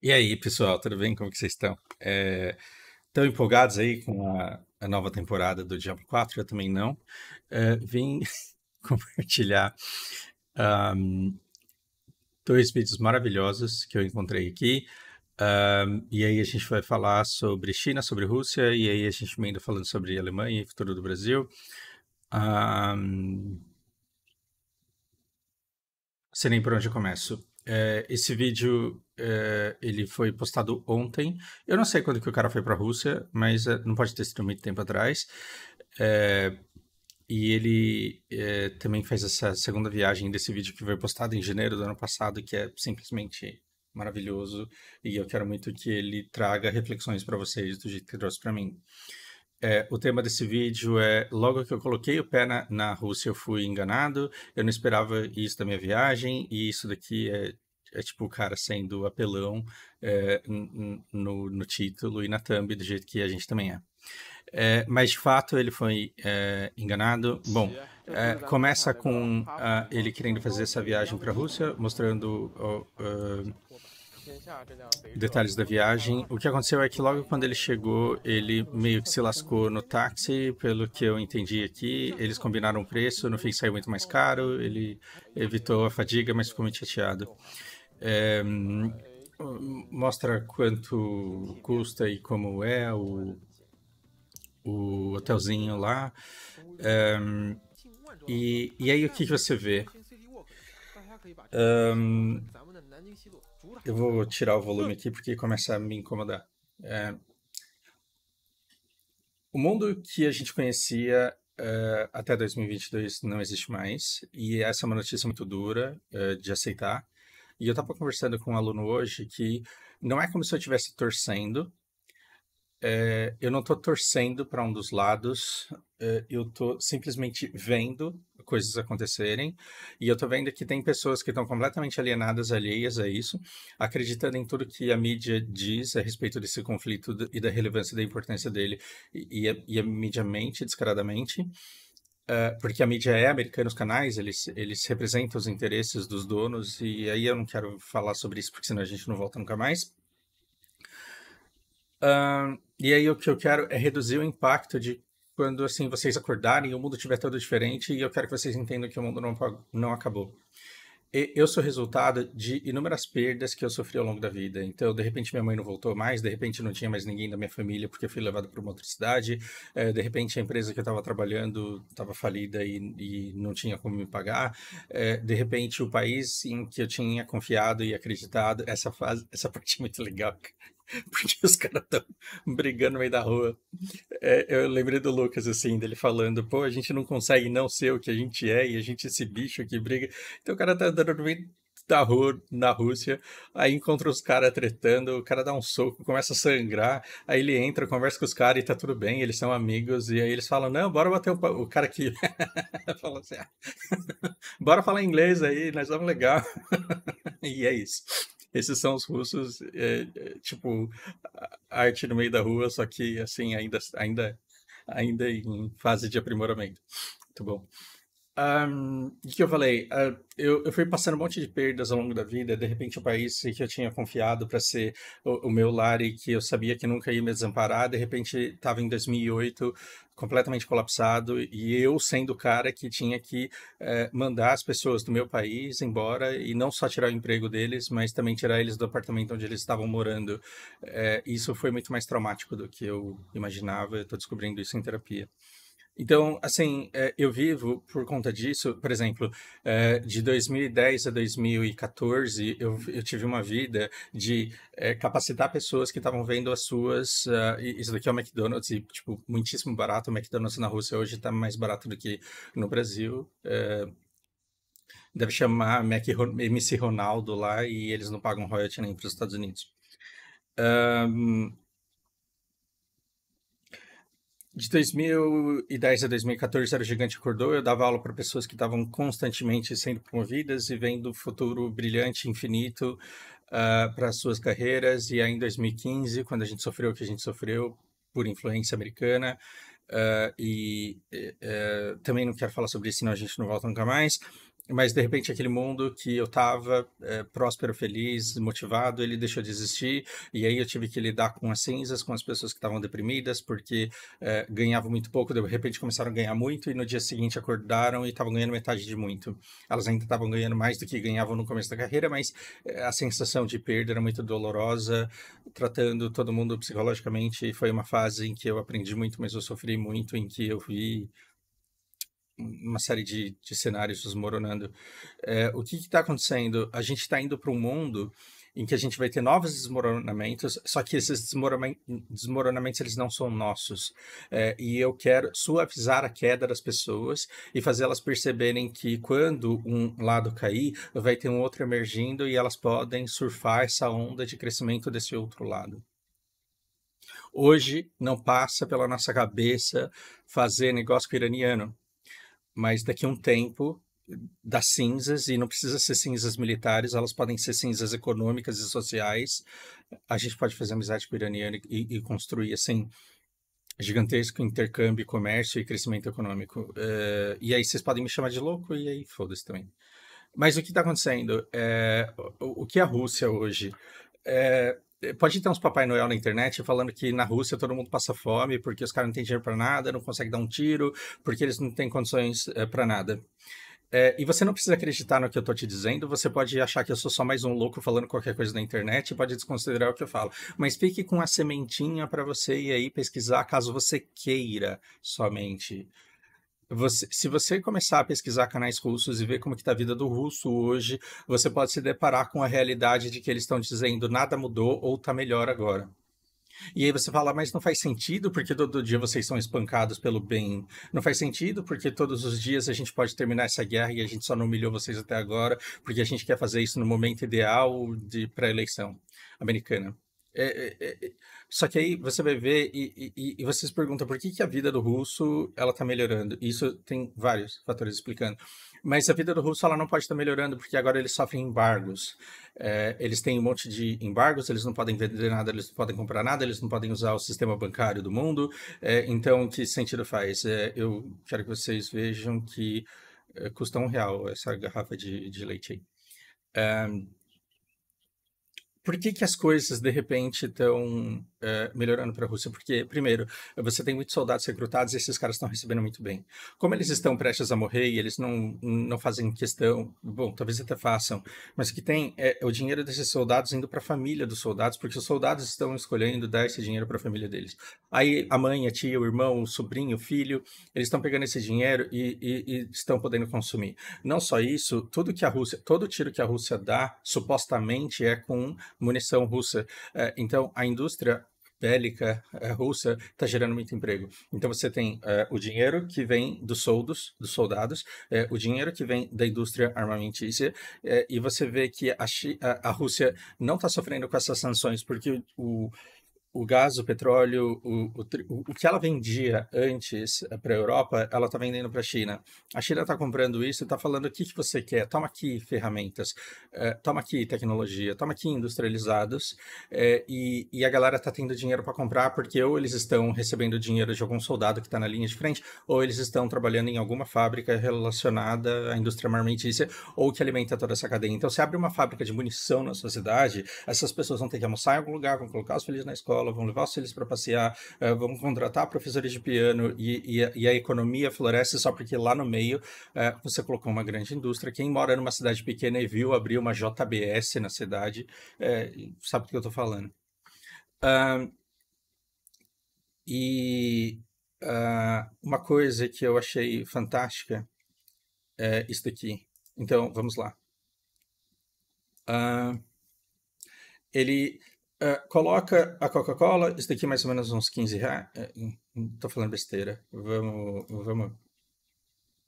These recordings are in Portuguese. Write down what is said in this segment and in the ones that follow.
E aí, pessoal, tudo bem? Como que vocês estão? É... Eh, estão empolgados aí com a, a nova temporada do Diablo 4? Eu também não. É, vim compartilhar um, dois vídeos maravilhosos que eu encontrei aqui. Um, e aí a gente vai falar sobre China, sobre Rússia, e aí a gente ainda tá falando sobre Alemanha e futuro do Brasil. Um, sei nem por onde eu começo. É, esse vídeo é, ele foi postado ontem. Eu não sei quando que o cara foi para a Rússia, mas é, não pode ter sido muito tempo atrás. É, e ele também fez essa segunda viagem desse vídeo que foi postado em janeiro do ano passado, que é simplesmente maravilhoso. E eu quero muito que ele traga reflexões para vocês do jeito que trouxe para mim. É, o tema desse vídeo é logo que eu coloquei o pé na, na Rússia eu fui enganado, eu não esperava isso da minha viagem e isso daqui é é tipo, cara, sendo apelão é, no, no título e na thumb, do jeito que a gente também é. é mas de fato ele foi é, enganado. Bom, é. começa com a, ah, né, ele querendo fazer essa viagem né, para a Rússia, mostrando uh, detalhes da viagem. Né? O que aconteceu é que logo quando ele chegou, ele meio que se lascou no táxi, pelo que eu entendi aqui. Eles combinaram o preço, no fim saiu muito mais caro, ele evitou a fadiga, mas ficou muito chateado. É, mostra quanto custa e como é o, o hotelzinho lá. É, e, e aí o que, que você vê? Um, ehm, eu vou tirar o volume aqui porque começa a me incomodar. É, o mundo que a gente conhecia uh, até 2022 não existe mais, e essa é uma notícia muito dura uh, de aceitar. E eu estava conversando com um aluno hoje que não é como se eu estivesse torcendo. É, eu não estou torcendo para um dos lados, é, eu estou simplesmente vendo coisas acontecerem e eu estou vendo que tem pessoas que estão completamente alienadas, alheias a isso, acreditando em tudo que a mídia diz a respeito desse conflito e da relevância e da importância dele, e, e, a, e a mídia mente descaradamente. Eh, porque a mídia é americana, os canais, eles, eles representam os interesses dos donos, e aí eu não quero falar sobre isso, porque senão a gente não volta nunca mais. Uh, e aí o que eu quero é reduzir o impacto de quando assim vocês acordarem e o mundo estiver todo diferente, e eu quero que vocês entendam que o mundo não, não acabou eu sou resultado de inúmeras perdas que eu sofri ao longo da vida. Então, de repente, minha mãe não voltou mais, de repente, não tinha mais ninguém da minha família porque eu fui levado para uma outra cidade. É, de repente, a empresa que eu estava trabalhando estava falida e, e, não tinha como me pagar. É, de repente, o país em que eu tinha confiado e acreditado. Essa, fase, essa parte é muito legal. porque os caras estão brigando no meio da rua. É, eu lembrei do Lucas, assim, dele falando, pô, a gente não consegue não ser o que a gente é, e a gente é esse bicho que briga. Então o cara tá andando no meio da rua, na Rússia, aí encontra os caras tretando, o cara dá um soco, começa a sangrar, aí ele entra, conversa com os caras e tá tudo bem, eles são amigos, e aí eles falam, não, bora bater o, o cara aqui, fala assim, ah, bora falar inglês aí, nós vamos legal, e é isso. Esses são os russos, é, é tipo, arte no meio da rua, só que, assim, ainda, ainda, ainda em fase de aprimoramento. Muito bom. Um, o que eu falei? Uh, eu, eu fui passando um monte de perdas ao longo da vida. De repente, o país que eu tinha confiado para ser o, o, meu lar e que eu sabia que nunca ia me desamparar, de repente estava em 2008 completamente colapsado e eu sendo o cara que tinha que eh, mandar as pessoas do meu país embora e não só tirar o emprego deles, mas também tirar eles do apartamento onde eles estavam morando. Eh, isso foi muito mais traumático do que eu imaginava, estou descobrindo isso em terapia. Então, assim, é, eu vivo por conta disso, por exemplo, é, de 2010 a 2014, eu, eu tive uma vida de é, capacitar pessoas que estavam vendo as suas. Ah, isso daqui é o McDonald's, e, tipo, muitíssimo barato. O McDonald's na Rússia hoje está mais barato do que no Brasil. Deve chamar Mac, MC Ronaldo lá e eles não pagam royalty nem para os Estados Unidos. Um, de 2010 a 2014 era o Gigante Acordou. Eu dava aula para pessoas que estavam constantemente sendo promovidas e vendo o futuro brilhante, infinito uh, ah, para suas carreiras. E aí em 2015, quando a gente sofreu o que a gente sofreu por influência americana, uh, e uh, também não quero falar sobre isso, senão a gente não volta nunca mais mas de repente aquele mundo que eu estava é, próspero, feliz, motivado, ele deixou de existir, e aí eu tive que lidar com as cinzas, com as pessoas que estavam deprimidas, porque é, ganhavam muito pouco, de repente começaram a ganhar muito, e no dia seguinte acordaram e estavam ganhando metade de muito. Elas ainda estavam ganhando mais do que ganhavam no começo da carreira, mas é, a sensação de perda era muito dolorosa, tratando todo mundo psicologicamente, foi uma fase em que eu aprendi muito, mas eu sofri muito, em que eu vi uma série de, de cenários desmoronando. É, o que está acontecendo? A gente está indo para um mundo em que a gente vai ter novos desmoronamentos, só que esses desmoronamentos eles não são nossos. É, e eu quero suavizar a queda das pessoas e fazer elas perceberem que quando um lado cair, vai ter um outro emergindo e elas podem surfar essa onda de crescimento desse outro lado. Hoje não passa pela nossa cabeça fazer negócio com o iraniano mas daqui a um tempo das cinzas, e não precisa ser cinzas militares, elas podem ser cinzas econômicas e sociais. A gente pode fazer amizade com o iraniano e, e construir, assim, gigantesco intercâmbio, comércio e crescimento econômico. Uh, e aí vocês podem me chamar de louco e aí foda-se também. Mas o que está acontecendo? É, o, o, que é a Rússia hoje? É, eh, pode ter uns Papai Noel na internet falando que na Rússia todo mundo passa fome porque os caras não têm dinheiro para nada, não conseguem dar um tiro, porque eles não têm condições é, eh, para nada. É, e você não precisa acreditar no que eu tô te dizendo, você pode achar que eu sou só mais um louco falando qualquer coisa na internet, pode desconsiderar o que eu falo. Mas fique com a sementinha para você ir aí pesquisar caso você queira somente você, se você começar a pesquisar canais russos e ver como está a vida do russo hoje, você pode se deparar com a realidade de que eles estão dizendo nada mudou ou está melhor agora. E aí você fala, mas não faz sentido porque todo dia vocês são espancados pelo bem. Não faz sentido porque todos os dias a gente pode terminar essa guerra e a gente só não humilhou vocês até agora porque a gente quer fazer isso no momento ideal de pré-eleição americana. É, é, é, é, só que aí você vai ver e, e, e você se pergunta por que, que a vida do russo ela está melhorando. Isso tem vários fatores explicando. Mas a vida do russo ela não pode estar tá melhorando porque agora eles sofrem embargos. É, eles têm um monte de embargos, eles não podem vender nada, eles não podem comprar nada, eles não podem usar o sistema bancário do mundo. É, então, que sentido faz? eu quero que vocês vejam que custa um real essa garrafa de, de leite aí. Um, por que, que as coisas de repente estão Uh, melhorando para a Rússia, porque, primeiro, você tem muitos soldados recrutados e esses caras estão recebendo muito bem. Como eles estão prestes a morrer e eles não, não fazem questão, bom, talvez até façam, mas o que tem é, é o dinheiro desses soldados indo para a família dos soldados, porque os soldados estão escolhendo dar esse dinheiro para a família deles. Aí a mãe, a tia, o irmão, o sobrinho, o filho, eles estão pegando esse dinheiro e, e, e estão podendo consumir. Não só isso, tudo que a Rússia, todo tiro que a Rússia dá, supostamente é com munição russa. Eh, então, a indústria bélica eh, russa está gerando muito emprego. Então você tem eh, o dinheiro que vem dos soldos, dos soldados, eh, o dinheiro que vem da indústria armamentícia, e você vê que a, a Rússia não está sofrendo com essas sanções porque o, o o gás, o petróleo, o, o, o que ela vendia antes eh, para a Europa, ela está vendendo para a China. A China está comprando isso e está falando o que, que você quer. Toma aqui ferramentas, é, toma aqui tecnologia, toma aqui industrializados. É, e, e, a galera está tendo dinheiro para comprar porque ou eles estão recebendo dinheiro de algum soldado que está na linha de frente, ou eles estão trabalhando em alguma fábrica relacionada à indústria armamentícia ou que alimenta toda essa cadeia. Então, se abre uma fábrica de munição na sua cidade, essas pessoas vão ter que almoçar em algum lugar, vão colocar os filhos na escola, escola, vão levar os filhos para passear, uh, vão contratar professores de piano e, e, a, e, a economia floresce só porque lá no meio uh, você colocou uma grande indústria. Quem mora numa cidade pequena e viu abrir uma JBS na cidade uh, sabe do que eu estou falando. e ah, uma coisa que eu achei fantástica é isso daqui. Então, vamos lá. ele Uh, coloca a Coca-Cola, isso daqui é mais ou menos uns 15 reais. Uh, tô falando besteira. Vamos, vamos uh,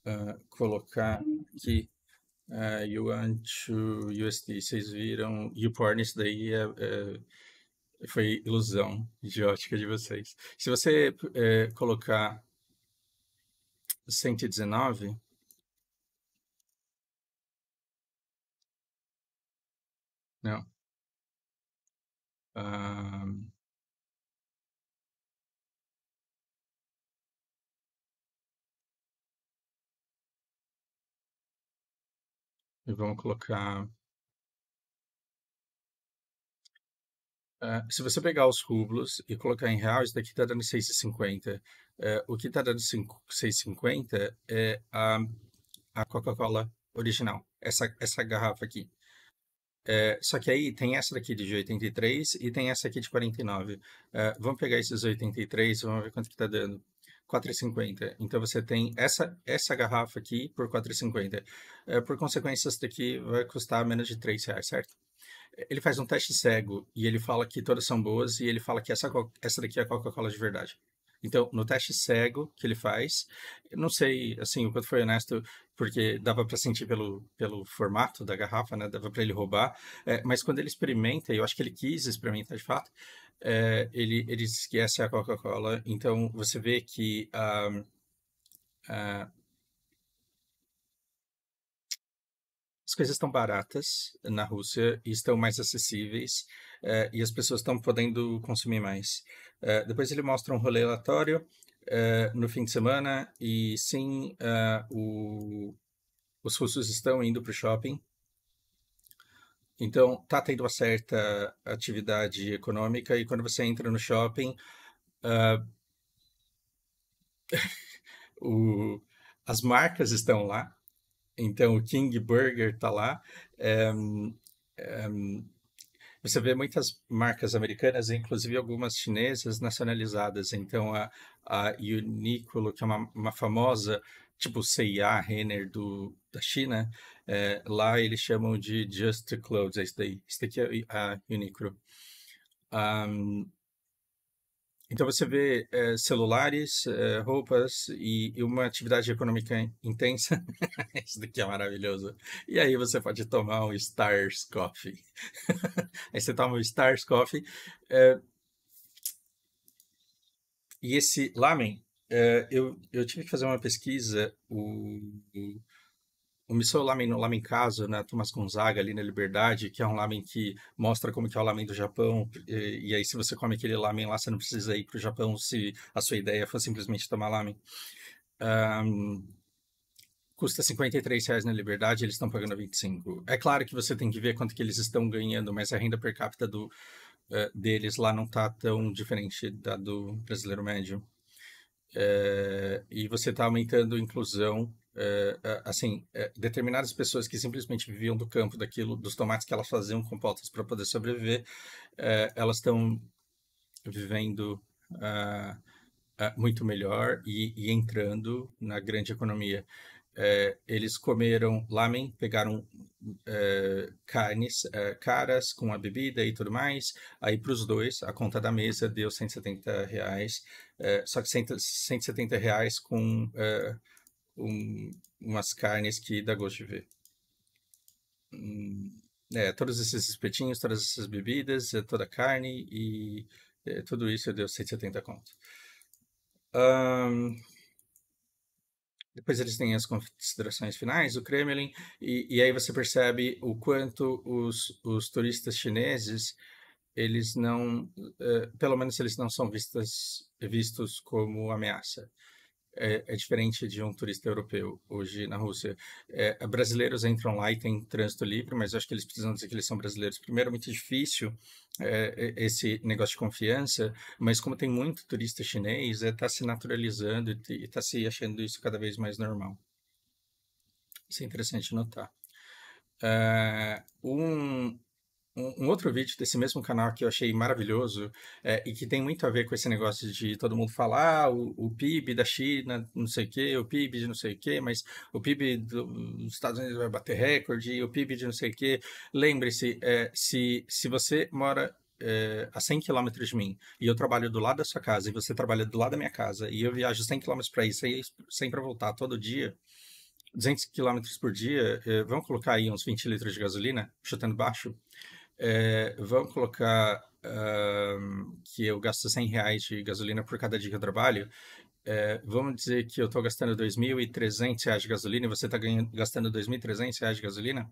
eh, colocar aqui uh, eh, Yuan to USD. Vocês viram YouPorn, isso daí é, é, foi ilusão de ótica de vocês. Se você é, colocar 119, não, Uh, e vamos colocar. Uh, se você pegar os rublos e colocar em real, isso daqui está dando 6,50. Uh, eh, o que está dando 6,50 é a, a Coca-Cola original, essa, essa garrafa aqui. É, só que aí tem essa daqui de 83 e tem essa aqui de 49. É, vamos pegar esses 83, vamos ver quanto que está dando. 4,50. Então você tem essa, essa garrafa aqui por 4,50. É, por consequência, essa daqui vai custar menos de 3 reais, certo? Ele faz um teste cego e ele fala que todas são boas e ele fala que essa, essa daqui é a Coca-Cola de verdade. Então, no teste cego que ele faz, eu não sei, assim, o quanto foi honesto, porque dava para sentir pelo, pelo formato da garrafa, né? Dava para ele roubar. É, mas quando ele experimenta, e eu acho que ele quis experimentar de fato, é, ele, ele esquece é a Coca-Cola. Então, você vê que a. as coisas estão baratas na Rússia e estão mais acessíveis é, e as pessoas estão podendo consumir mais. Eh, depois ele mostra um rolê aleatório eh, no fim de semana e sim, eh, o, os russos estão indo para o shopping. Então, tá tendo uma certa atividade econômica e quando você entra no shopping, o, as marcas estão lá. Então, o King Burger tá lá. Um, um, você vê muitas marcas americanas, inclusive algumas chinesas, nacionalizadas. Então, a, a Uniqlo, que é uma, uma famosa, tipo CIA, Renner do, da China, é, lá eles chamam de Just Clothes. isso daí, esse daqui é a Uniqlo. Um, então você vê é, celulares, é, roupas e, e, uma atividade econômica intensa. Isso daqui é maravilhoso. E aí você pode tomar um Stars Coffee. aí você toma um Stars Coffee. É... E esse lamen, eu, eu tive que fazer uma pesquisa. O o Missão Lamen, Lamen Caso, né, Thomas Gonzaga, ali na Liberdade, que é um lamen que mostra como que é o lamen do Japão, e, e aí se você come aquele lamen lá, você não precisa ir para o Japão se a sua ideia for simplesmente tomar lamen. Um, custa 53 reais na Liberdade, eles estão pagando 25. É claro que você tem que ver quanto que eles estão ganhando, mas a renda per capita do, uh, deles lá não está tão diferente da do brasileiro médio. Eh, e você está aumentando inclusão eh, eh, assim, eh, determinadas pessoas que simplesmente viviam do campo, daquilo, dos tomates que elas faziam com potas para poder sobreviver, elas estão vivendo ah, ah, muito melhor e, e, entrando na grande economia. É, eles comeram lamen, pegaram é, carnes é, caras com a bebida e tudo mais. Aí para os dois, a conta da mesa deu 170 reais, só que 170 reais com um, umas carnes que dá gosto de ver. Hum, é, todos esses espetinhos, todas essas bebidas, é toda a carne e é, tudo isso deu 170 conto. depois eles têm as considerações finais, o Kremlin, e, e aí você percebe o quanto os, os turistas chineses, eles não, uh, pelo menos eles não são vistas, vistos como ameaça é, é, diferente de um turista europeu hoje na Rússia. É, brasileiros entram lá e tem trânsito livre, mas acho que eles precisam dizer que eles são brasileiros. Primeiro, é muito difícil é, é esse negócio de confiança, mas como tem muito turista chinês, está é, se naturalizando e está se achando isso cada vez mais normal. Isso é interessante notar. Uh, um um, outro vídeo desse mesmo canal que eu achei maravilhoso é, e que tem muito a ver com esse negócio de todo mundo falar ah, o, o, PIB da China, não sei o quê, o PIB de não sei o quê, mas o PIB do, dos Estados Unidos vai bater recorde, o PIB de não sei o quê. Lembre-se, é, se, se você mora é, a 100 quilômetros de mim e eu trabalho do lado da sua casa e você trabalha do lado da minha casa e eu viajo 100 quilômetros para ir, sem, sem para voltar todo dia, 200 quilômetros por dia, é, vamos colocar aí uns 20 litros de gasolina, chutando baixo, é, vamos colocar que eu gasto 100 reais de gasolina por cada dia que eu trabalho. É, vamos dizer que eu estou gastando 2.300 reais de gasolina e você está gastando 2.300 reais de gasolina.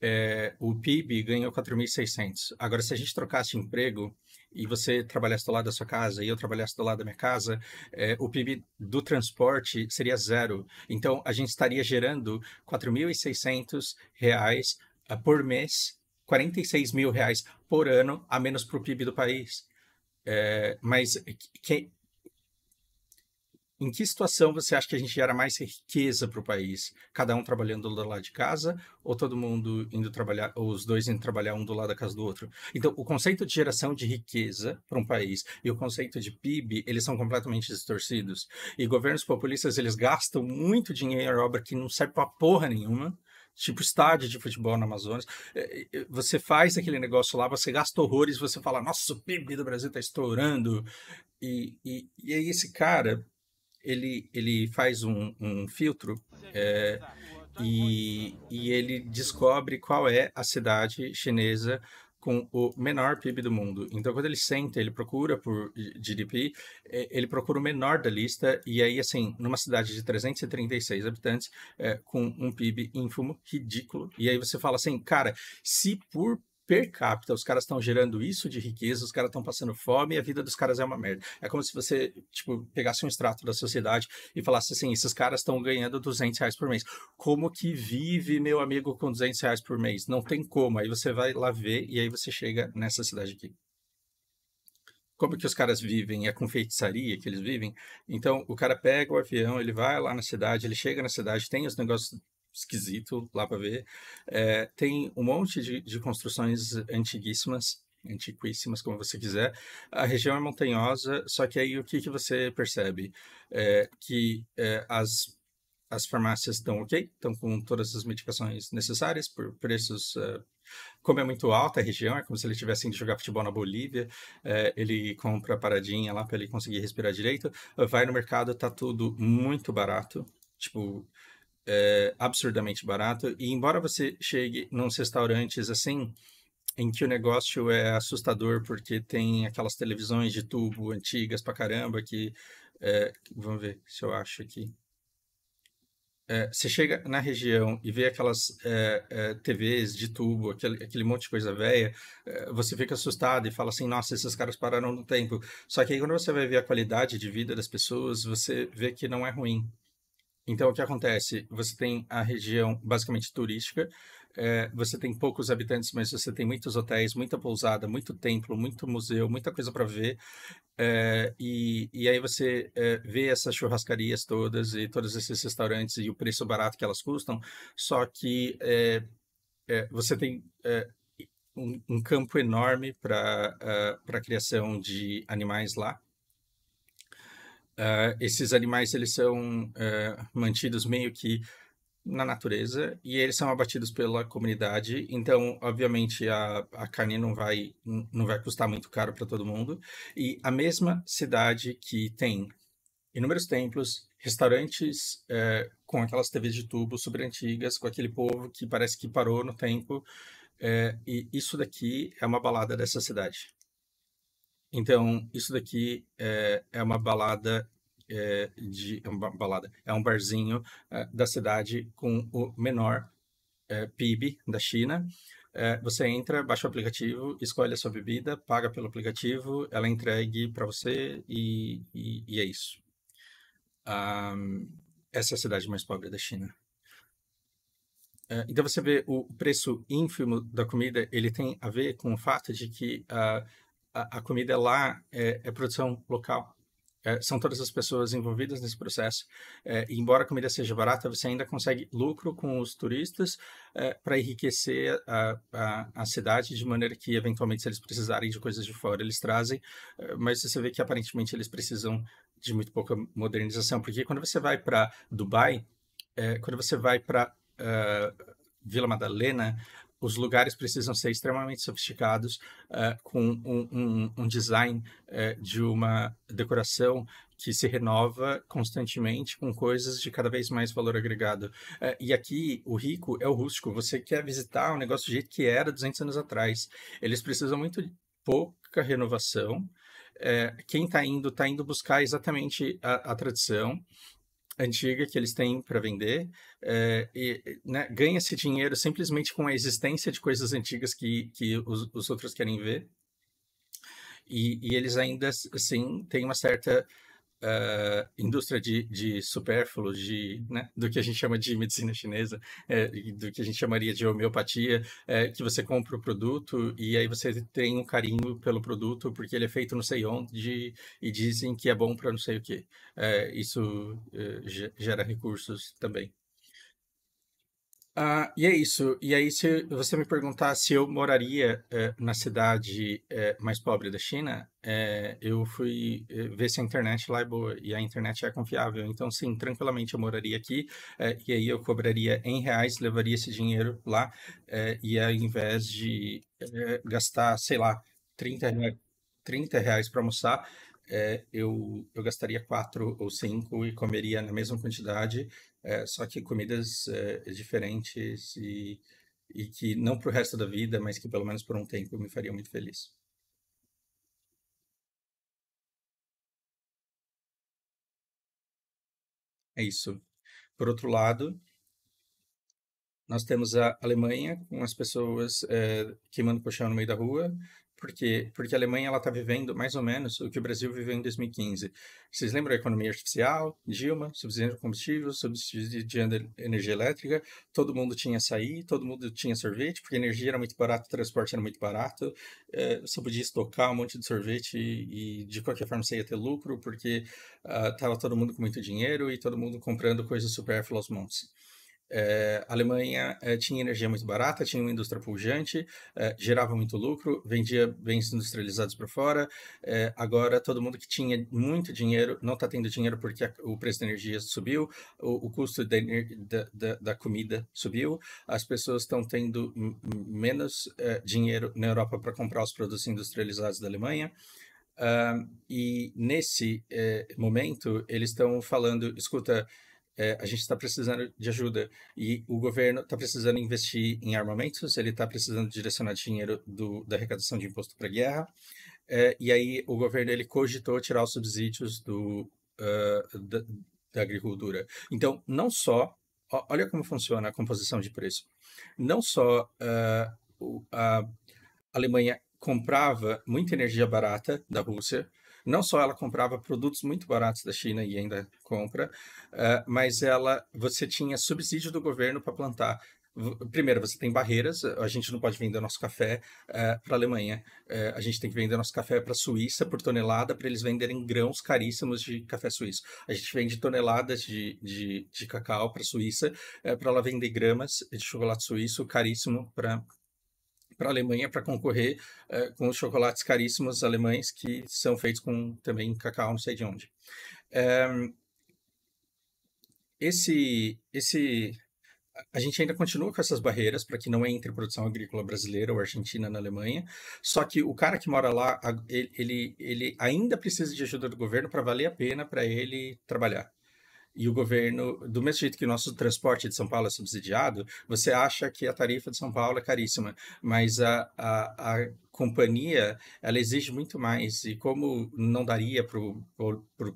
É, o PIB ganhou 4.600. Agora, se a gente trocasse emprego e você trabalhasse do lado da sua casa e eu trabalhasse do lado da minha casa, é, o PIB do transporte seria zero. Então, a gente estaria gerando 4.600 reais ah, por mês 46 mil reais por ano a menos para o PIB do país. É, mas que, em que situação você acha que a gente gera mais riqueza para o país? Cada um trabalhando do lado de casa ou todo mundo indo trabalhar, ou os dois indo trabalhar um do lado da casa do outro? Então, o conceito de geração de riqueza para um país e o conceito de PIB, eles são completamente distorcidos. E governos populistas, eles gastam muito dinheiro em obra que não serve para porra nenhuma tipo estádio de futebol na Amazonas. Eh, eh, você faz aquele negócio lá, você gasta horrores, você fala, nossa, o PIB do Brasil está estourando. E, e, e aí esse cara, ele, ele faz um, um filtro é, e, e ele descobre qual é a cidade chinesa com o menor PIB do mundo. Então, quando ele senta, ele procura por GDP, eh, ele procura o menor da lista, e aí, assim, numa cidade de 336 habitantes, é, com um PIB ínfimo, ridículo, e aí você fala assim, cara, se por per capita. Os caras estão gerando isso de riqueza, os caras estão passando fome e a vida dos caras é uma merda. É como se você, tipo, pegasse um extrato da sociedade e falasse assim, esses caras estão ganhando 200 reais por mês. Como que vive, meu amigo, com 200 reais por mês? Não tem como. Aí você vai lá ver e aí você chega nessa cidade aqui como que os caras vivem, é com feitiçaria que eles vivem. Então, o cara pega o avião, ele vai lá na cidade, ele chega na cidade, tem os negócios esquisito lá para ver. É, tem um monte de, de construções antiguíssimas antiquíssimas, como você quiser. A região é montanhosa, só que aí o que, que você percebe? É, que é, as, as farmácias estão ok, estão com todas as medicações necessárias por preços. como é muito alta a região, é como se ele estivesse que jogar futebol na Bolívia, ele compra paradinha lá para ele conseguir respirar direito, vai no mercado, tá tudo muito barato, tipo, é, absurdamente barato. E embora você chegue nos restaurantes assim, em que o negócio é assustador porque tem aquelas televisões de tubo antigas pra caramba que. É, vamos ver se eu acho aqui. É, você chega na região e vê aquelas é, é TVs de tubo, aquele, aquele monte de coisa velha, é, você fica assustado e fala assim: nossa, esses caras pararam no tempo. Só que aí, quando você vai ver a qualidade de vida das pessoas, você vê que não é ruim. Então, o que acontece? Você tem a região basicamente turística, é, você tem poucos habitantes, mas você tem muitos hotéis, muita pousada, muito templo, muito museu, muita coisa para ver. É, e, e aí você é, vê essas churrascarias todas e todos esses restaurantes e o preço barato que elas custam, só que você tem. Um, um, campo enorme para uh, ah, para criação de animais lá Uh, esses animais eles são uh, mantidos meio que na natureza e eles são abatidos pela comunidade então obviamente a, a carne não vai não vai custar muito caro para todo mundo e a mesma cidade que tem inúmeros templos restaurantes eh, com aquelas TVs de tubo super antigas com aquele povo que parece que parou no tempo eh, e isso daqui é uma balada dessa cidade então, isso daqui é, é uma balada é, de é uma balada, é um barzinho é, da cidade com o menor é, PIB da China. É, você entra, baixa o aplicativo, escolhe a sua bebida, paga pelo aplicativo, ela é entregue para você e, e, e, é isso. Um, essa é a cidade mais pobre da China. Então você vê o preço ínfimo da comida, ele tem a ver com o fato de que uh, a, comida lá é, é produção local. É, são todas as pessoas envolvidas nesse processo. É, embora a comida seja barata, você ainda consegue lucro com os turistas é, para enriquecer a, a, a, cidade de maneira que, eventualmente, se eles precisarem de coisas de fora, eles trazem. É, mas você vê que, aparentemente, eles precisam de muito pouca modernização, porque quando você vai para Dubai, é, quando você vai para uh, é, Vila Madalena, os lugares precisam ser extremamente sofisticados, uh, com um, um, um design uh, de uma decoração que se renova constantemente com coisas de cada vez mais valor agregado. Uh, e aqui, o rico é o rústico. Você quer visitar um negócio do jeito que era 200 anos atrás. Eles precisam muito de pouca renovação. quem está indo, está indo buscar exatamente a, a tradição antiga que eles têm para vender eh, e né, ganha-se dinheiro simplesmente com a existência de coisas antigas que, que os, os outros querem ver e, e eles ainda assim têm uma certa uh, indústria de, de supérfluo, de, né, do que a gente chama de medicina chinesa, é, do que a gente chamaria de homeopatia, é, que você compra o produto e aí você tem um carinho pelo produto porque ele é feito não sei onde e dizem que é bom para não sei o quê. É, isso gera recursos também. Ah, e é isso. E aí, se você me perguntar se eu moraria eh, na cidade eh, mais pobre da China, eh, eu fui ver se a internet lá é boa. E a internet é confiável. Então, sim, tranquilamente eu moraria aqui. e aí eu cobraria em reais, levaria esse dinheiro lá. e ao invés de gastar, sei lá, 30, 30 reais para almoçar, eu, eu gastaria 4 ou 5 e comeria na mesma quantidade é, só que comidas é, diferentes e, e que não para o resto da vida, mas que pelo menos por um tempo me faria muito feliz. É isso. Por outro lado, nós temos a Alemanha com as pessoas é, queimando colchão no meio da rua, porque, porque a Alemanha ela está vivendo mais ou menos o que o Brasil viveu em 2015. Vocês lembram da economia artificial, Dilma, subsídio de combustível, subsídio de energia elétrica, todo mundo tinha açaí, todo mundo tinha sorvete, porque energia era muito barata, transporte era muito barato, é, você podia estocar um monte de sorvete e, e de qualquer forma você ia ter lucro, porque estava ah, uh, todo mundo com muito dinheiro e todo mundo comprando coisas supérfluas aos montes. É, a Alemanha é, tinha energia muito barata, tinha uma indústria pujante, é, gerava muito lucro, vendia bens industrializados para fora. agora, todo mundo que tinha muito dinheiro não está tendo dinheiro porque a, o preço da energia subiu, o, o custo da, da, da, comida subiu, as pessoas estão tendo menos dinheiro na Europa para comprar os produtos industrializados da Alemanha. Uh, e nesse momento, eles estão falando: escuta é, a gente está precisando de ajuda e o governo está precisando investir em armamentos, ele está precisando direcionar dinheiro do, da arrecadação de imposto para guerra, é, e aí o governo ele cogitou tirar os subsídios do, uh, da, da agricultura. Então, não só, olha como funciona a composição de preço, não só uh, a Alemanha comprava muita energia barata da Rússia, não só ela comprava produtos muito baratos da China e ainda compra, uh, mas ela, você tinha subsídio do governo para plantar Primeiro, você tem barreiras, a gente não pode vender nosso café eh, para a Alemanha, eh, a gente tem que vender nosso café para a Suíça por tonelada para eles venderem grãos caríssimos de café suíço. A gente vende toneladas de, de, de cacau para a Suíça para ela vender gramas de chocolate suíço caríssimo para para a Alemanha para concorrer é, com os chocolates caríssimos alemães que são feitos com também cacau, não sei de onde. É, esse, esse, a gente ainda continua com essas barreiras para que não entre produção agrícola brasileira ou argentina na Alemanha. Só que o cara que mora lá, ele, ele ainda precisa de ajuda do governo para valer a pena para ele trabalhar e o governo, do mesmo jeito que o nosso transporte de São Paulo é subsidiado, você acha que a tarifa de São Paulo é caríssima, mas a, a, a companhia ela exige muito mais. E como não daria para o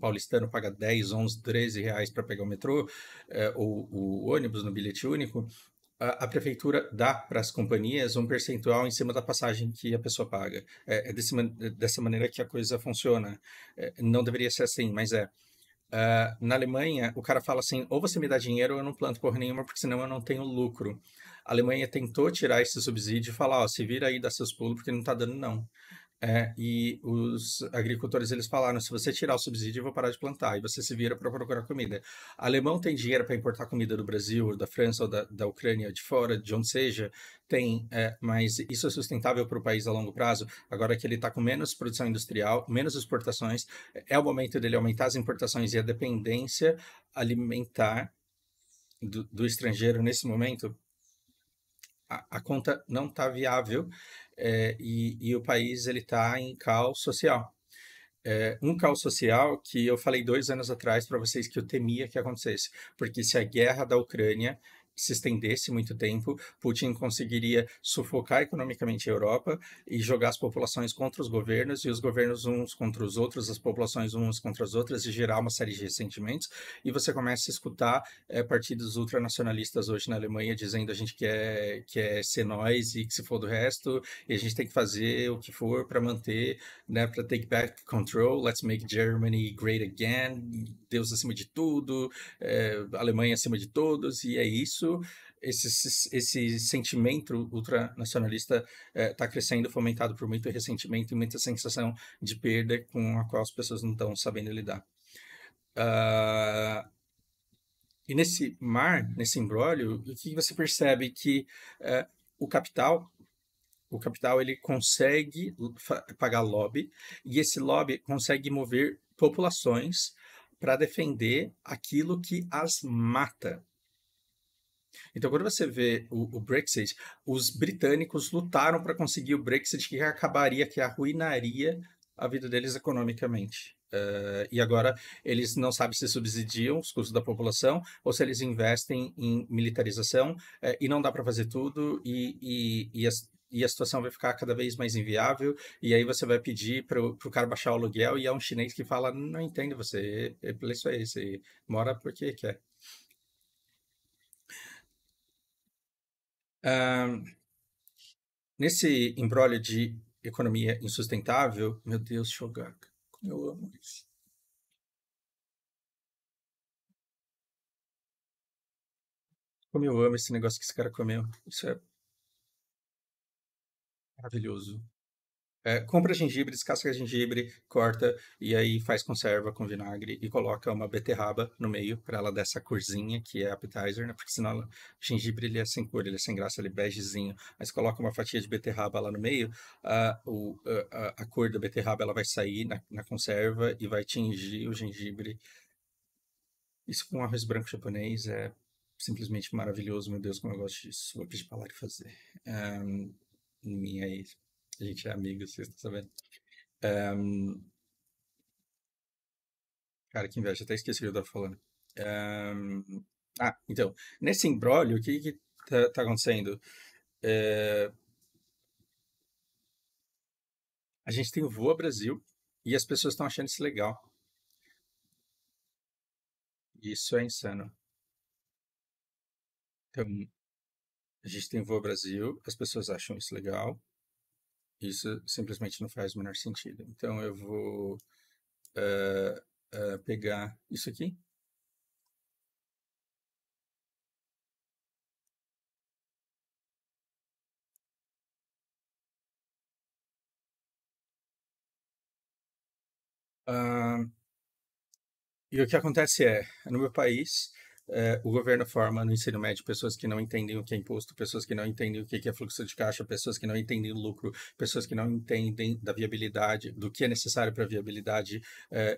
paulistano pagar 10, 11, 13 reais para pegar o metrô eh, ou o ônibus no bilhete único, a, a prefeitura dá para as companhias um percentual em cima da passagem que a pessoa paga. É, é desse, dessa maneira que a coisa funciona. É, não deveria ser assim, mas é. Uh, na Alemanha, o cara fala assim: ou você me dá dinheiro ou eu não planto porra nenhuma, porque senão eu não tenho lucro. A Alemanha tentou tirar esse subsídio e falar: ó, se vira aí, dá seus pulos, porque não tá dando, não. É, e os agricultores eles falaram: se você tirar o subsídio, eu vou parar de plantar, e você se vira para procurar comida. O alemão tem dinheiro para importar comida do Brasil, da França, ou da, da Ucrânia, de fora, de onde seja, tem, é, mas isso é sustentável para o país a longo prazo. Agora que ele está com menos produção industrial, menos exportações, é o momento dele aumentar as importações e a dependência alimentar do, do estrangeiro nesse momento. a, a conta não está viável é, e, e, o país ele está em caos social. É, um caos social que eu falei dois anos atrás para vocês que eu temia que acontecesse, porque se a guerra da Ucrânia se estendesse muito tempo, Putin conseguiria sufocar economicamente a Europa e jogar as populações contra os governos e os governos uns contra os outros, as populações uns contra as outras e gerar uma série de ressentimentos. E você começa a escutar é, partidos ultranacionalistas hoje na Alemanha dizendo a gente quer, é, quer é ser nós e que se for do resto, e a gente tem que fazer o que for para manter, né, para take back control, let's make Germany great again, Deus acima de tudo, é, Alemanha acima de todos, e é isso esse, esse sentimento ultranacionalista está eh, é, crescendo, fomentado por muito ressentimento e muita sensação de perda com a qual as pessoas não estão sabendo lidar. Uh, e nesse mar, nesse embrólio, o que você percebe que uh, o capital o capital ele consegue pagar lobby e esse lobby consegue mover populações para defender aquilo que as mata, então, quando você vê o, o Brexit, os britânicos lutaram para conseguir o Brexit que acabaria, que arruinaria a vida deles economicamente. Uh, e agora eles não sabem se subsidiam os custos da população ou se eles investem em militarização uh, e não dá para fazer tudo e, e, e, a, e, a, situação vai ficar cada vez mais inviável e aí você vai pedir para o cara baixar o aluguel e é um chinês que fala não entendo você, é, é isso é esse, mora porque quer. nesse embrólio de economia insustentável, meu Deus, Shogaku, como eu amo isso. Como eu amo esse negócio que esse cara comeu. Isso é maravilhoso. É, compra gengibre, descasca gengibre, corta e aí faz conserva com vinagre e coloca uma beterraba no meio para ela dar essa corzinha que é appetizer, né? Porque senão ela, gengibre ele é sem cor, ele é sem graça, ele é begezinho. Mas coloca uma fatia de beterraba lá no meio, a, o, a, a cor da beterraba ela vai sair na, na conserva e vai tingir o gengibre. Isso com arroz branco japonês é simplesmente maravilhoso, meu Deus, como eu gosto disso. Vou pedir pra Lari fazer. Um, minha ex a gente é amigo, vocês estão sabendo. Um... Ehm, cara, que inveja, até esqueci o que eu estava falando. Um... Ehm, ah, então, nesse imbróglio, o que que tá, tá, acontecendo? É... A gente tem o Voa Brasil e as pessoas estão achando isso legal. Isso é insano. Então, a gente tem Voa Brasil, as pessoas acham isso legal. Isso simplesmente não faz o menor sentido. Então eu vou uh, uh, pegar isso aqui. Uh, e o que acontece é, no meu país, é, o governo forma no ensino médio pessoas que não entendem o que é imposto, pessoas que não entendem o que é fluxo de caixa, pessoas que não entendem lucro, pessoas que não entendem da viabilidade, do que é necessário para a viabilidade, é,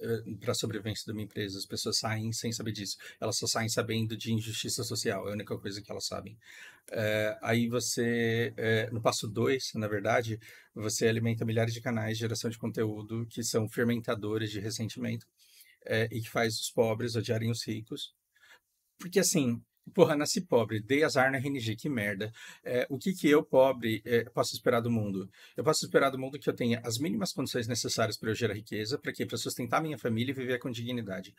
é para a sobrevivência de uma empresa. As pessoas saem sem saber disso. Elas só saem sabendo de injustiça social, é a única coisa que elas sabem. É, aí você, é, no passo 2, na verdade, você alimenta milhares de canais de geração de conteúdo que são fermentadores de ressentimento. É, e que faz os pobres odiarem os ricos, porque assim, Porra, nasci pobre, dei azar na RNG, que merda. É, o que que eu, pobre, é, posso esperar do mundo? Eu posso esperar do mundo que eu tenha as mínimas condições necessárias para eu gerar riqueza, para quê? Para sustentar minha família e viver com dignidade.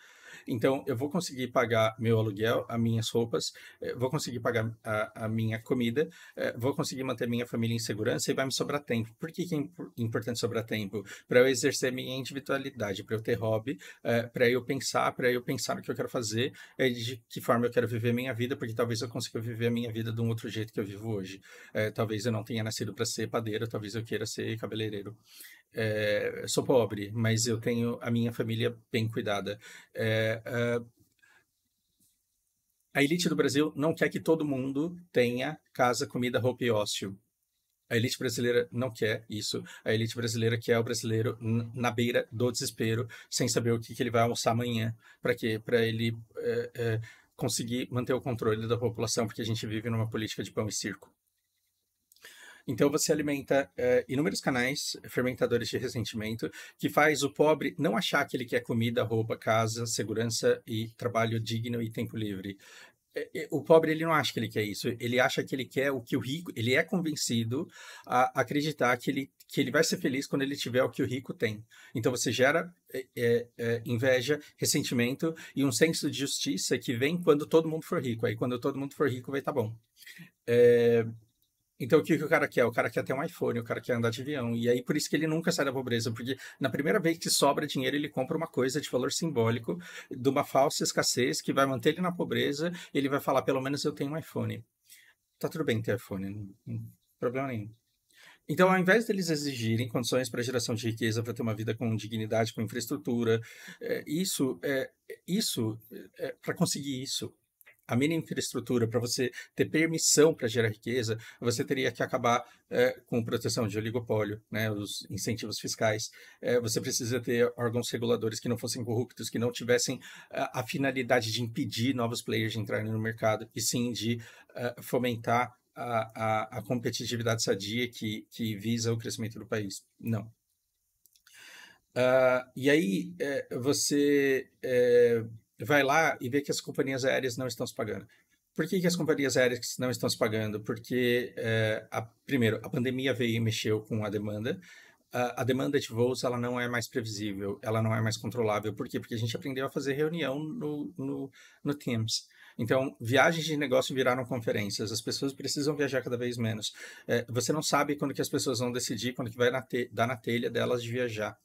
Então, eu vou conseguir pagar meu aluguel, as minhas roupas, é, vou conseguir pagar a, a minha comida, é, vou conseguir manter minha família em segurança e vai me sobrar tempo. Por que, que é importante sobrar tempo? Para eu exercer minha individualidade, para eu ter hobby, é, para eu pensar, para eu pensar no que eu quero fazer, é de que forma eu quero viver minha vida, porque talvez eu consiga viver a minha vida de um outro jeito que eu vivo hoje. É, talvez eu não tenha nascido para ser padeiro, talvez eu queira ser cabeleireiro. É, sou pobre, mas eu tenho a minha família bem cuidada. É, é, a elite do Brasil não quer que todo mundo tenha casa, comida, roupa e ócio. A elite brasileira não quer isso. A elite brasileira quer o brasileiro na beira do desespero, sem saber o que, que ele vai almoçar amanhã, para quê? Para ele é, é, conseguir manter o controle da população, porque a gente vive numa política de pão e circo. Então você alimenta eh, inúmeros canais fermentadores de ressentimento que faz o pobre não achar que ele quer comida, roupa, casa, segurança e trabalho digno e tempo livre. É, é, o pobre ele não acha que ele quer isso, ele acha que ele quer o que o rico, ele é convencido a acreditar que ele, que ele vai ser feliz quando ele tiver o que o rico tem. Então você gera é, é, é inveja, ressentimento e um senso de justiça que vem quando todo mundo for rico. Aí quando todo mundo for rico vai estar tá bom. É, então, o que, que o cara quer? O cara quer ter um iPhone, o cara quer andar de avião. E aí, por isso que ele nunca sai da pobreza, porque na primeira vez que sobra dinheiro, ele compra uma coisa de valor simbólico, de uma falsa escassez, que vai manter ele na pobreza, e ele vai falar: pelo menos eu tenho um iPhone. Tá tudo bem ter iPhone, não, não problema nenhum. Então, ao invés deles exigirem condições para geração de riqueza, para ter uma vida com dignidade, com infraestrutura, é, isso, é, isso é, eh, para conseguir isso, a mini infraestrutura para você ter permissão para gerar riqueza, você teria que acabar é, com proteção de oligopólio, né, os incentivos fiscais. É, você precisa ter órgãos reguladores que não fossem corruptos, que não tivessem a, eh, a finalidade de impedir novos players de entrarem no mercado, e sim de uh, fomentar a, a, a, competitividade sadia que, que visa o crescimento do país. Não. Uh, e aí, é, você vai lá e vê que as companhias aéreas não estão se pagando. Por que, que as companhias aéreas não estão se pagando? Porque, é, a, primeiro, a pandemia veio e mexeu com a demanda. A, demanda de voos ela não é mais previsível, ela não é mais controlável. Por quê? Porque a gente aprendeu a fazer reunião no, no, no Teams. Então, viagens de negócio viraram conferências. As pessoas precisam viajar cada vez menos. É, você não sabe quando que as pessoas vão decidir, quando que vai na te- dar na telha delas de viajar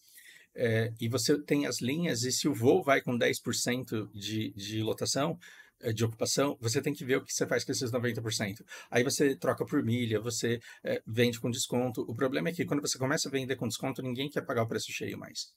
é, e você tem as linhas, e se o voo vai com 10% de, de lotação, eh, de ocupação, você tem que ver o que você faz com esses 90%. Aí você troca por milha, você é, vende com desconto. O problema é que quando você começa a vender com desconto, ninguém quer pagar o preço cheio mais.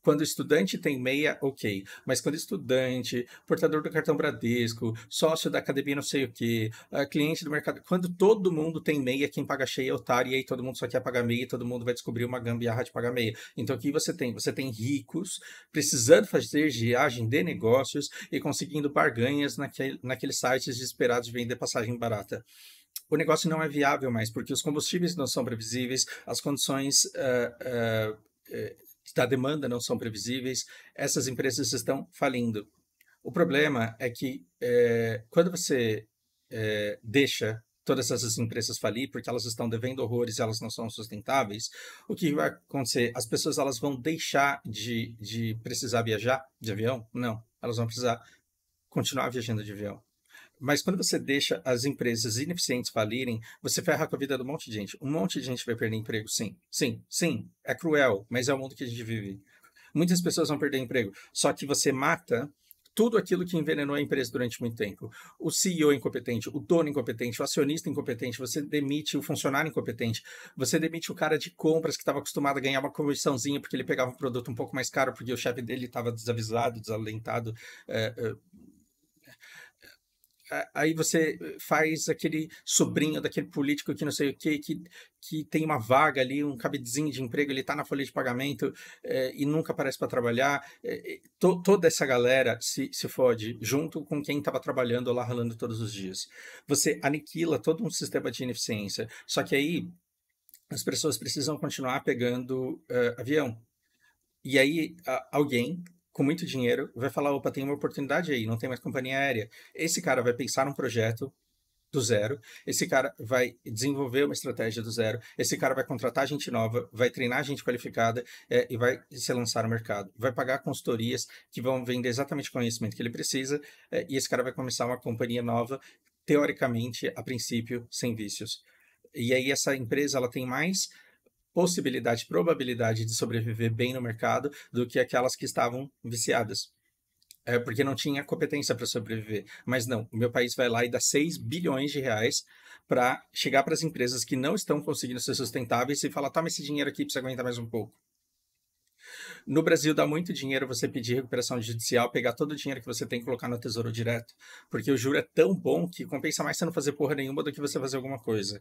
Quando estudante tem meia, ok. Mas quando estudante, portador do cartão Bradesco, sócio da academia não sei o quê, ah, cliente do mercado, quando todo mundo tem meia, quem paga cheia é otário, e aí todo mundo só quer pagar meia e todo mundo vai descobrir uma gambiarra de pagar meia. Então aqui você tem, você tem ricos precisando fazer viagem de negócios e conseguindo barganhas naquele, naqueles sites desesperados de vender passagem barata o negócio não é viável mais, porque os combustíveis não são previsíveis, as condições uh, uh, da demanda não são previsíveis, essas empresas estão falindo. O uhum. problema é que é, quando você é, deixa todas essas empresas falir porque elas estão devendo horrores e elas não são sustentáveis, o que vai uhum. acontecer? As pessoas elas vão deixar de, de precisar viajar de avião? Não, elas vão precisar continuar viajando de avião. Mas quando você deixa as empresas ineficientes falirem, você ferra com a vida de um monte de gente. Um monte de gente vai perder emprego, sim. Sim, sim. É cruel, mas é o mundo que a gente vive. Muitas pessoas vão perder emprego. Só que você mata tudo aquilo que envenenou a empresa durante muito tempo. O CEO incompetente, o dono incompetente, o acionista incompetente, você demite o funcionário incompetente, você demite o cara de compras que estava acostumado a ganhar uma comissãozinha porque ele pegava um produto um pouco mais caro porque o chefe dele estava desavisado, desalentado, é, é, aí você faz aquele sobrinho daquele político que não sei o quê, que, que tem uma vaga ali, um cabidezinho de emprego, ele está na folha de pagamento é, e nunca aparece para trabalhar. É, to, toda essa galera se, se fode junto com quem estava trabalhando lá ralando todos os dias. Você aniquila todo um sistema de ineficiência. Só que aí as pessoas precisam continuar pegando uh, avião. E aí uh, alguém com muito dinheiro, vai falar: opa, tem uma oportunidade aí, não tem mais companhia aérea. Esse cara vai pensar um projeto do zero, esse cara vai desenvolver uma estratégia do zero, esse cara vai contratar gente nova, vai treinar gente qualificada é, e vai se lançar no mercado. Vai pagar consultorias que vão vender exatamente o conhecimento que ele precisa é, e esse cara vai começar uma companhia nova, teoricamente, a princípio, sem vícios. E aí essa empresa ela tem mais possibilidade, probabilidade de sobreviver bem no mercado do que aquelas que estavam viciadas. É porque não tinha competência para sobreviver. Mas não, o meu país vai lá e dá 6 bilhões de reais para chegar para as empresas que não estão conseguindo ser sustentáveis e falar: toma esse dinheiro aqui para você aguentar mais um pouco. No Brasil dá muito dinheiro você pedir recuperação judicial, pegar todo o dinheiro que você tem e colocar no Tesouro Direto, porque o juro é tão bom que compensa mais você não fazer porra nenhuma do que você fazer alguma coisa.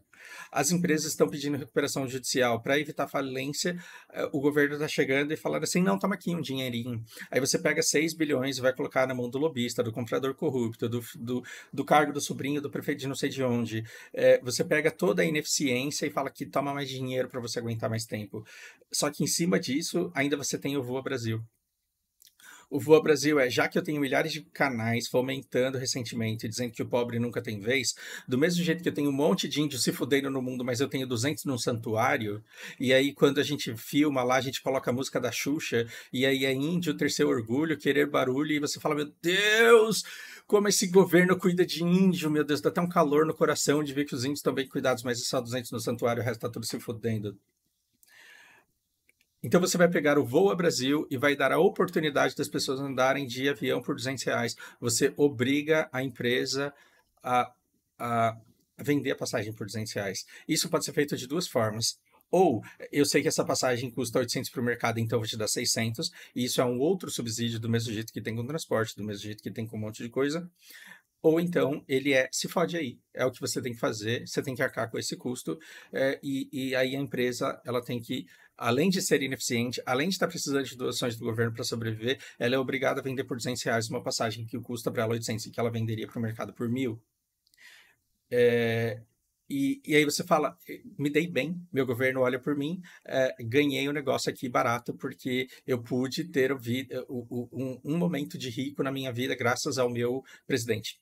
As empresas estão pedindo recuperação judicial para evitar falência, eh, o governo está chegando e falando assim, não, toma aqui um dinheirinho. Aí você pega 6 bilhões e vai colocar na mão do lobista, do comprador corrupto, do, do, do cargo do sobrinho, do prefeito de não sei de onde. É, você pega toda a ineficiência e fala que toma mais dinheiro para você aguentar mais tempo. Só que em cima disso, ainda você você tem o Voa Brasil. O Voa Brasil é, já que eu tenho milhares de canais fomentando recentemente, dizendo que o pobre nunca tem vez, do mesmo jeito que eu tenho um monte de índios se fudendo no mundo, mas eu tenho 200 num santuário, e aí quando a gente filma lá, a gente coloca a música da Xuxa, e aí é índio ter seu orgulho, querer barulho, e você fala, meu Deus, como esse governo cuida de índio, meu Deus, dá até um calor no coração de ver que os índios estão bem cuidados, mas é só 200 no santuário, o resto tá tudo se fudendo. Então você vai pegar o Voa Brasil e vai dar a oportunidade das pessoas andarem de avião por 200 reais. Você obriga a empresa a, a vender a passagem por 200 reais. Isso pode ser feito de duas formas. Ou eu sei que essa passagem custa 800 para o mercado, então vou te dar 600. E isso é um outro subsídio do mesmo jeito que tem com transporte, do mesmo jeito que tem com um monte de coisa. Ou então ele é se fode aí, é o que você tem que fazer, você tem que arcar com esse custo. É, e, e aí a empresa ela tem que além de ser ineficiente, além de estar precisando de doações do governo para sobreviver, ela é obrigada a vender por 200 reais uma passagem que custa para ela 800 e que ela venderia para o mercado por mil. É, e, e, aí você fala, eh, me dei bem, meu governo olha por mim, é, ganhei o um negócio aqui barato porque eu pude ter eh, o, um, um momento de rico na minha vida graças ao meu presidente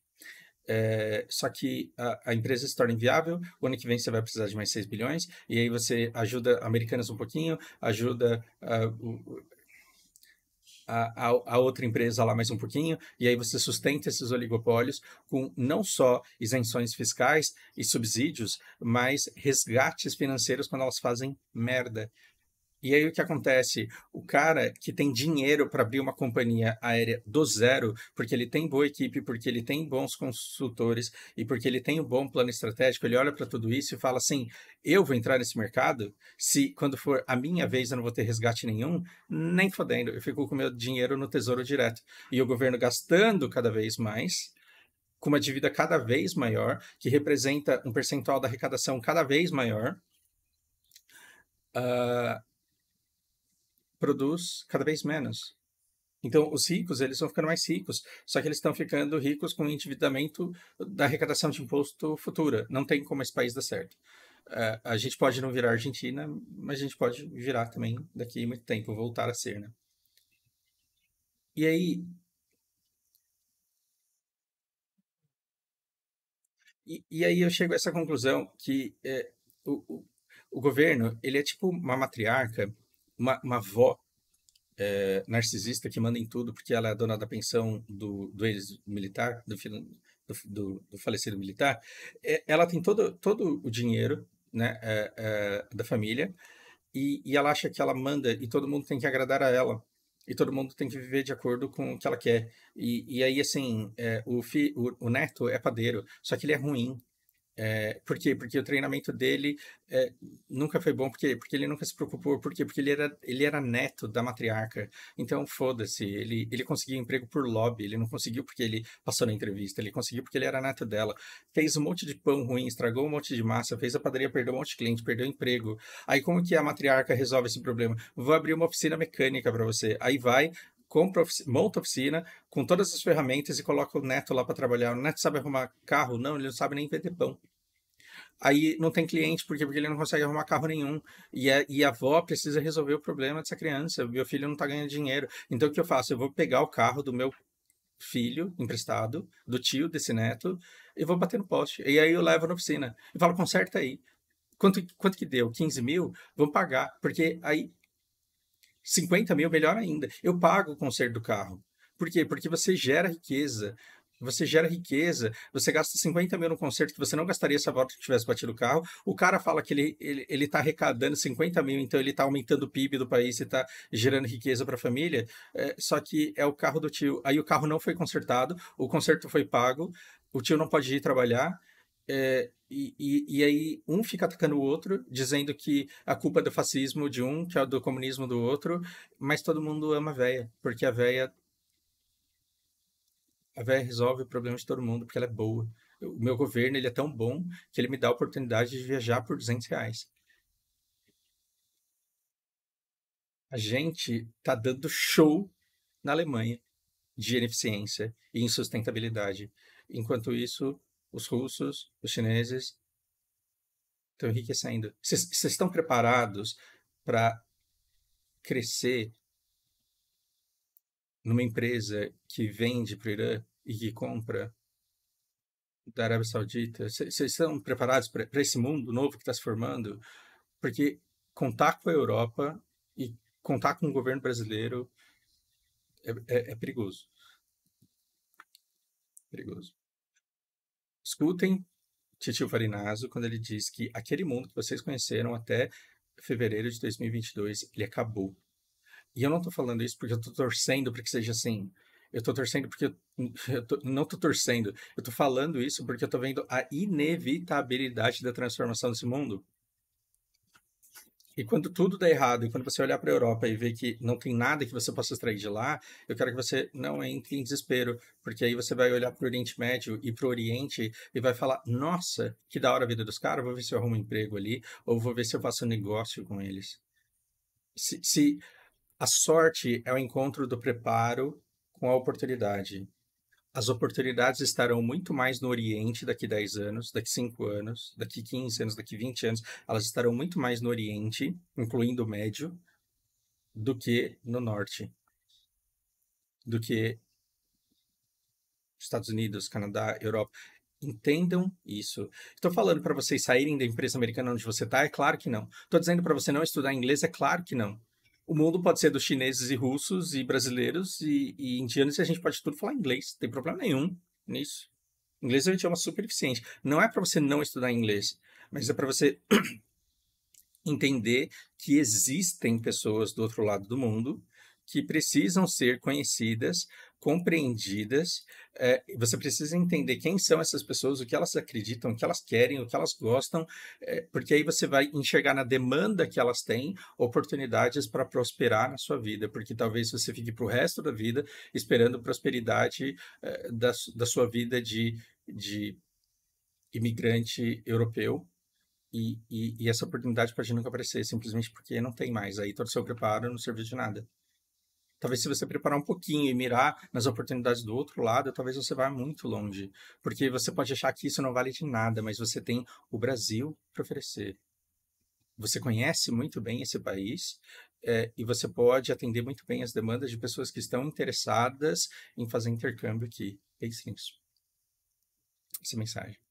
é, só que a, a, empresa se torna inviável, o ano que vem você vai precisar de mais 6 bilhões, e aí você ajuda americanas um pouquinho, ajuda ah, a, a, a, outra empresa lá mais um pouquinho, e aí você sustenta esses oligopólios com não só isenções fiscais e subsídios, mas resgates financeiros quando elas fazem merda. E aí o que acontece? O cara que tem dinheiro para abrir uma companhia aérea do zero, porque ele tem boa equipe, porque ele tem bons consultores e porque ele tem um bom plano estratégico, ele olha para tudo isso e fala assim: eu vou entrar nesse mercado se quando for a minha vez eu não vou ter resgate nenhum, nem fodendo, eu fico com meu dinheiro no tesouro direto. E o governo gastando cada vez mais, com uma dívida cada vez maior, que representa um percentual da arrecadação cada vez maior. Uh, produz cada vez menos. Então, os ricos, eles vão ficando mais ricos, só que eles estão ficando ricos com o endividamento da arrecadação de imposto futura. Não tem como esse país dar certo. Uh, a gente pode não virar Argentina, mas a gente pode virar também daqui a muito tempo, voltar a ser, né? E aí... E, e aí eu chego a essa conclusão que é, o, o, o governo, ele é tipo uma matriarca uma, uma avó é, narcisista que manda em tudo porque ela é dona da pensão do, do ex-militar, do, do, do, falecido militar, é, ela tem todo, todo o dinheiro né, é, é, da família e, e ela acha que ela manda e todo mundo tem que agradar a ela e todo mundo tem que viver de acordo com o que ela quer. E, e aí, assim, é, o, fi, o, o, neto é padeiro, só que ele é ruim. É, por quê? Porque o treinamento dele é, nunca foi bom, porque, porque ele nunca se preocupou, por quê? Porque ele era, ele era neto da matriarca. Então, foda-se, ele, ele conseguiu emprego por lobby, ele não conseguiu porque ele passou na entrevista, ele conseguiu porque ele era neto dela. Fez um monte de pão ruim, estragou um monte de massa, fez a padaria perder um monte de cliente, perdeu emprego. Aí, como que a matriarca resolve esse problema? Vou abrir uma oficina mecânica para você. Aí vai, compra oficina, monta oficina com todas as ferramentas e coloca o neto lá para trabalhar. O neto sabe arrumar carro? Não, ele não sabe nem vender pão. Aí não tem cliente, porque Porque ele não consegue arrumar carro nenhum. E a, e a avó precisa resolver o problema dessa criança. Meu filho não está ganhando dinheiro. Então o que eu faço? Eu vou pegar o carro do meu filho emprestado, do tio desse neto, e vou bater no poste. E aí eu levo na oficina. E falo, conserta aí. Quanto, quanto que deu? 15 mil? Vamos pagar. Porque aí 50 mil, melhor ainda. Eu pago o conserto do carro. Por quê? Porque você gera riqueza. Você gera riqueza, você gasta 50 mil no conserto que você não gastaria se a moto tivesse batido o carro. O cara fala que ele, ele, ele tá arrecadando 50 mil, então ele tá aumentando o PIB do país e tá gerando riqueza para a família. É, só que é o carro do tio. Aí o carro não foi consertado, o conserto foi pago, o tio não pode ir trabalhar é, e, e, e, aí um fica atacando o outro, dizendo que a culpa é do fascismo de um, que é do comunismo do outro, mas todo mundo ama a véia, porque a véia a véia resolve o problema de todo mundo, porque ela é boa. O meu governo ele é tão bom que ele me dá a oportunidade de viajar por 200 reais. A gente tá dando show na Alemanha de ineficiência e insustentabilidade. Enquanto isso, os russos, os chineses. Estão enriquecendo. Vocês estão preparados para crescer numa empresa que vende para o Irã e que compra da Arábia Saudita? Vocês estão preparados para esse mundo novo que está se formando? Porque contar com a Europa e contar com o governo brasileiro é, é, é perigoso. Perigoso. Escutem Titio Farinaso quando ele diz que aquele mundo que vocês conheceram até fevereiro de 2022, ele acabou. E eu não estou falando isso porque eu estou torcendo para que seja assim. Eu estou torcendo porque eu, eu tô, não estou torcendo. Eu estou falando isso porque eu estou vendo a inevitabilidade da transformação desse mundo. E quando tudo dá errado, e quando você olhar para a Europa e ver que não tem nada que você possa extrair de lá, eu quero que você não entre em desespero, porque aí você vai olhar para o Oriente Médio e para o Oriente e vai falar: nossa, que da hora a vida dos caras, vou ver se eu arrumo um emprego ali, ou vou ver se eu faço um negócio com eles. Se, se a sorte é o encontro do preparo com a oportunidade, as oportunidades estarão muito mais no Oriente daqui 10 anos, daqui 5 anos, daqui 15 anos, daqui 20 anos. Elas estarão muito mais no Oriente, incluindo o Médio, do que no Norte. Do que Estados Unidos, Canadá, Europa. Entendam isso. Estou falando para vocês saírem da empresa americana onde você está? É claro que não. Estou dizendo para você não estudar inglês? É claro que não. O mundo pode ser dos chineses e russos e brasileiros e, e indianos e a gente pode tudo falar inglês, não tem problema nenhum nisso. Inglês é um idioma super eficiente. Não é para você não estudar inglês, mas é para você entender que existem pessoas do outro lado do mundo que precisam ser conhecidas, compreendidas. É, você precisa entender quem são essas pessoas, o que elas acreditam, o que elas querem, o que elas gostam, é, porque aí você vai enxergar na demanda que elas têm oportunidades para prosperar na sua vida, porque talvez você fique para o resto da vida esperando prosperidade é, da, da sua vida de, de imigrante europeu, e, e, e, essa oportunidade pode nunca aparecer, simplesmente porque não tem mais. Aí todo o seu preparo não serviu de nada. Talvez se você preparar um pouquinho e mirar nas oportunidades do outro lado, talvez você vá muito longe. Porque você pode achar que isso não vale de nada, mas você tem o Brasil para oferecer. Você conhece muito bem esse país é, e você pode atender muito bem as demandas de pessoas que estão interessadas em fazer intercâmbio aqui. Pense é nisso. Essa é mensagem.